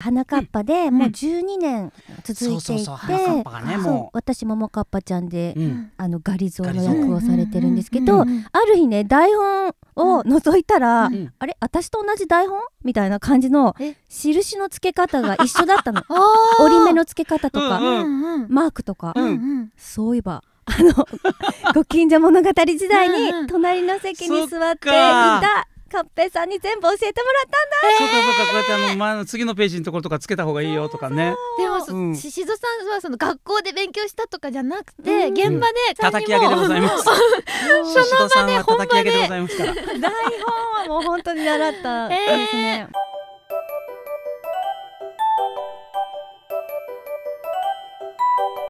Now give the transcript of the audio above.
花かっぱでもう12年続いていて私ももかっぱちゃんで、うん、あのガリゾーの役をされてるんですけど、ある日ね台本を覗いたら、うん、あれ私と同じ台本みたいな感じの印の付け方が一緒だったの 折り目の付け方とか、うんうん、マークとか、うんうん、そういえば。あのご近所物語時代に隣の席に座っていたカッペさんに全部教えてもらったんだ、そうかそうかこうやってあの、まあ、次のページのところとかつけた方がいいよとかねでも、うしずさんはその学校で勉強したとかじゃなくて、現場で叩き上げでございます その場で本場で台本はもう本当に習ったですね、え